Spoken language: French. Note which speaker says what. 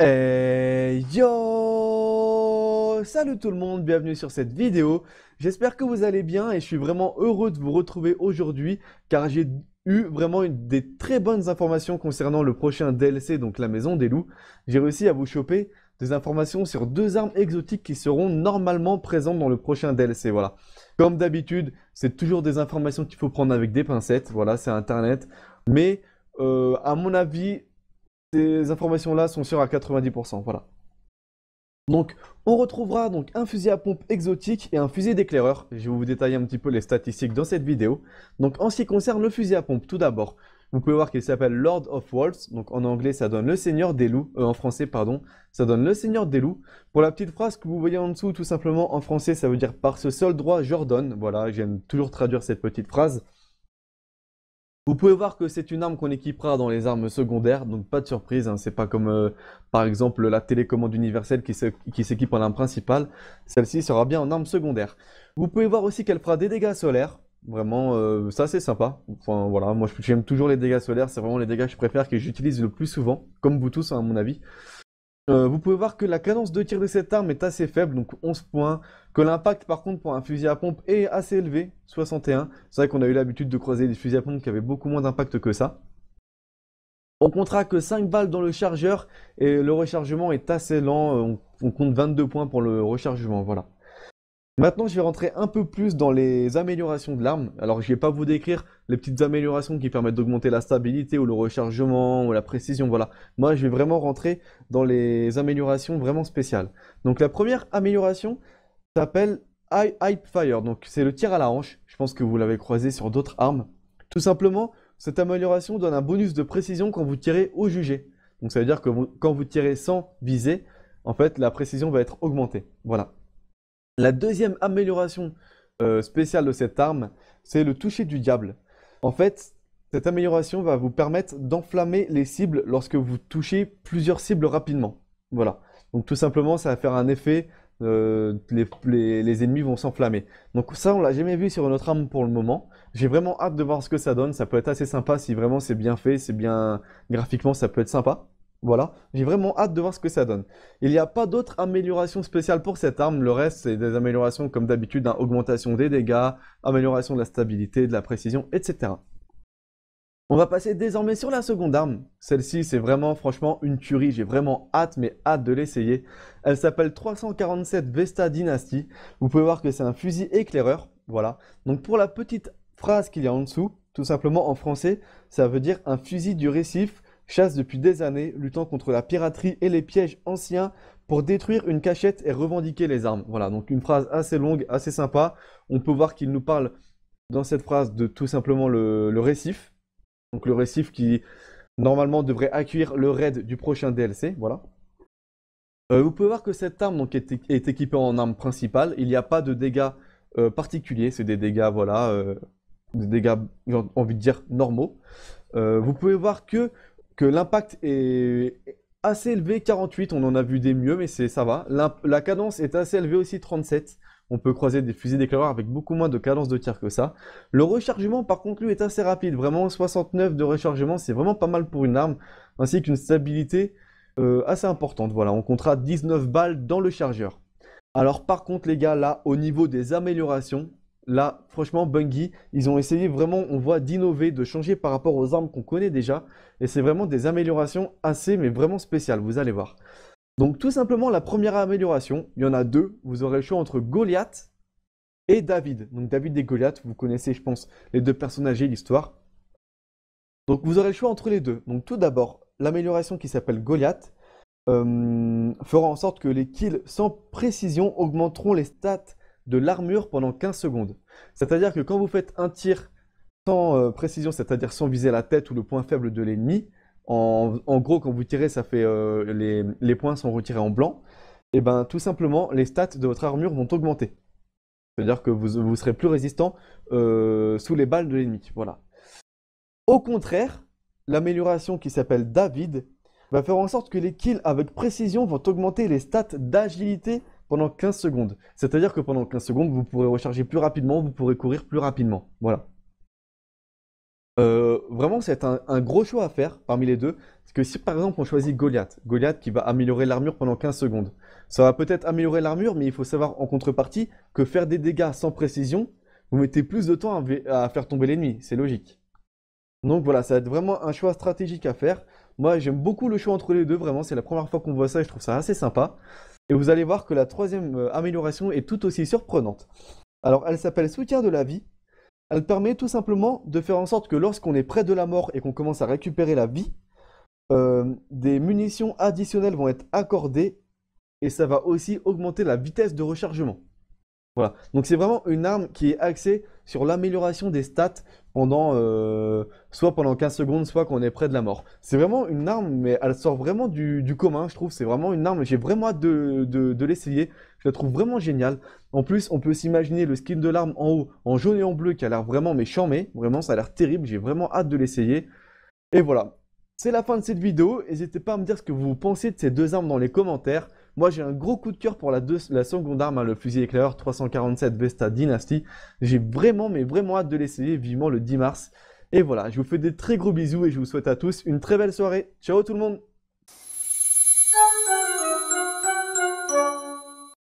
Speaker 1: Et eh, yo Salut tout le monde, bienvenue sur cette vidéo. J'espère que vous allez bien et je suis vraiment heureux de vous retrouver aujourd'hui car j'ai eu vraiment une, des très bonnes informations concernant le prochain DLC, donc la maison des loups, j'ai réussi à vous choper des informations sur deux armes exotiques qui seront normalement présentes dans le prochain DLC, voilà. Comme d'habitude, c'est toujours des informations qu'il faut prendre avec des pincettes, voilà, c'est internet. Mais, euh, à mon avis, ces informations-là sont sûres à 90%, voilà. Donc, on retrouvera donc un fusil à pompe exotique et un fusil d'éclaireur. Je vais vous détailler un petit peu les statistiques dans cette vidéo. Donc, en ce qui concerne le fusil à pompe, tout d'abord, vous pouvez voir qu'il s'appelle Lord of Wolves. Donc, en anglais, ça donne le Seigneur des Loups. Euh, en français, pardon, ça donne le Seigneur des Loups. Pour la petite phrase que vous voyez en dessous, tout simplement, en français, ça veut dire par ce seul droit, j'ordonne. Voilà, j'aime toujours traduire cette petite phrase. Vous pouvez voir que c'est une arme qu'on équipera dans les armes secondaires, donc pas de surprise, hein. c'est pas comme euh, par exemple la télécommande universelle qui s'équipe en arme principale, celle-ci sera bien en arme secondaire. Vous pouvez voir aussi qu'elle fera des dégâts solaires, vraiment euh, ça c'est sympa, enfin voilà, moi j'aime toujours les dégâts solaires, c'est vraiment les dégâts que je préfère, que j'utilise le plus souvent, comme vous tous hein, à mon avis. Euh, vous pouvez voir que la cadence de tir de cette arme est assez faible, donc 11 points. Que l'impact, par contre, pour un fusil à pompe est assez élevé, 61. C'est vrai qu'on a eu l'habitude de croiser des fusils à pompe qui avaient beaucoup moins d'impact que ça. On comptera que 5 balles dans le chargeur et le rechargement est assez lent. Euh, on compte 22 points pour le rechargement, voilà. Maintenant, je vais rentrer un peu plus dans les améliorations de l'arme. Alors, je ne vais pas vous décrire les petites améliorations qui permettent d'augmenter la stabilité ou le rechargement ou la précision, voilà. Moi, je vais vraiment rentrer dans les améliorations vraiment spéciales. Donc, la première amélioration s'appelle Hype Fire. Donc, c'est le tir à la hanche. Je pense que vous l'avez croisé sur d'autres armes. Tout simplement, cette amélioration donne un bonus de précision quand vous tirez au jugé. Donc, ça veut dire que quand vous tirez sans viser, en fait, la précision va être augmentée. Voilà. La deuxième amélioration euh, spéciale de cette arme, c'est le toucher du diable. En fait, cette amélioration va vous permettre d'enflammer les cibles lorsque vous touchez plusieurs cibles rapidement. Voilà. Donc tout simplement, ça va faire un effet, euh, les, ennemis vont s'enflammer. Donc ça, on l'a jamais vu sur notre arme pour le moment. J'ai vraiment hâte de voir ce que ça donne. Ça peut être assez sympa si vraiment c'est bien fait, c'est bien graphiquement, ça peut être sympa. Voilà, j'ai vraiment hâte de voir ce que ça donne. Il n'y a pas d'autres améliorations spéciales pour cette arme, le reste c'est des améliorations comme d'habitude, hein, augmentation des dégâts, amélioration de la stabilité, de la précision, etc. On va passer désormais sur la seconde arme. Celle-ci, c'est vraiment, franchement, une tuerie. J'ai vraiment hâte, mais hâte de l'essayer. Elle s'appelle 347 Vesta Dynasty. Vous pouvez voir que c'est un fusil éclaireur. Voilà. Donc pour la petite phrase qu'il y a en dessous, tout simplement en français, ça veut dire un fusil du récif chasse depuis des années, luttant contre la piraterie et les pièges anciens pour détruire une cachette et revendiquer les armes. Voilà, donc une phrase assez longue, assez sympa. On peut voir qu'il nous parle dans cette phrase de tout simplement le, récif. Donc le récif qui normalement devrait accueillir le raid du prochain DLC. Voilà. Euh, vous pouvez voir que cette arme donc, est, équipée en arme principale. Il n'y a pas de dégâts euh, particuliers. C'est des dégâts, voilà, euh, des dégâts, j'ai envie de dire, normaux. vous pouvez voir que que l'impact est assez élevé, 48, on en a vu des mieux, mais c'est ça va. La cadence est assez élevée aussi, 37. On peut croiser des fusils d'éclaireur avec beaucoup moins de cadence de tir que ça. Le rechargement, par contre, lui, est assez rapide. Vraiment, 69 de rechargement, c'est vraiment pas mal pour une arme, ainsi qu'une stabilité euh, assez importante. Voilà, on comptera 19 balles dans le chargeur. Alors par contre les gars, là, au niveau des améliorations, là, franchement, Bungie, ils ont essayé vraiment, on voit, d'innover, de changer par rapport aux armes qu'on connaît déjà. Et c'est vraiment des améliorations assez, mais vraiment spéciales, vous allez voir. Donc tout simplement, la première amélioration, il y en a deux. Vous aurez le choix entre Goliath et David. Donc David et Goliath, vous connaissez, je pense, les deux personnages et l'histoire. Donc vous aurez le choix entre les deux. Donc tout d'abord, l'amélioration qui s'appelle Goliath euh, fera en sorte que les kills sans précision augmenteront les stats de l'armure pendant 15 secondes. C'est-à-dire que quand vous faites un tir sans euh, précision, c'est-à-dire sans viser la tête ou le point faible de l'ennemi, en, gros, quand vous tirez, ça fait euh, les, points sont retirés en blanc. Et eh ben, tout simplement, les stats de votre armure vont augmenter. C'est-à-dire que vous, serez plus résistant euh, sous les balles de l'ennemi. Voilà. Au contraire, l'amélioration qui s'appelle David va faire en sorte que les kills avec précision vont augmenter les stats d'agilité pendant 15 secondes. C'est-à-dire que pendant 15 secondes, vous pourrez recharger plus rapidement, vous pourrez courir plus rapidement. Voilà. Euh, vraiment, c'est un, un, gros choix à faire parmi les deux. Parce que si par exemple on choisit Goliath, Goliath qui va améliorer l'armure pendant 15 secondes, ça va peut-être améliorer l'armure, mais il faut savoir en contrepartie que faire des dégâts sans précision, vous mettez plus de temps à, à faire tomber l'ennemi, c'est logique. Donc voilà, ça va être vraiment un choix stratégique à faire. Moi, j'aime beaucoup le choix entre les deux, vraiment, c'est la première fois qu'on voit ça et je trouve ça assez sympa. Et vous allez voir que la troisième euh, amélioration est tout aussi surprenante. Alors elle s'appelle soutien de la vie. Elle permet tout simplement de faire en sorte que lorsqu'on est près de la mort et qu'on commence à récupérer la vie, euh, des munitions additionnelles vont être accordées et ça va aussi augmenter la vitesse de rechargement. Donc c'est vraiment une arme qui est axée sur l'amélioration des stats pendant euh, soit pendant 15 secondes, soit quand on est près de la mort. C'est vraiment une arme, mais elle sort vraiment du, commun, je trouve. C'est vraiment une arme, j'ai vraiment hâte de, l'essayer. Je la trouve vraiment géniale. En plus, on peut s'imaginer le skin de l'arme en haut, en jaune et en bleu, qui a l'air vraiment méchant, mais Vraiment, ça a l'air terrible. J'ai vraiment hâte de l'essayer. Et voilà. C'est la fin de cette vidéo. N'hésitez pas à me dire ce que vous pensez de ces deux armes dans les commentaires. Moi, j'ai un gros coup de cœur pour la, la seconde arme, hein, le fusil éclaireur 347 Vesta Dynasty. J'ai vraiment, mais vraiment hâte de l'essayer vivement le 10 mars. Et voilà, je vous fais des très gros bisous et je vous souhaite à tous une très belle soirée. Ciao tout le monde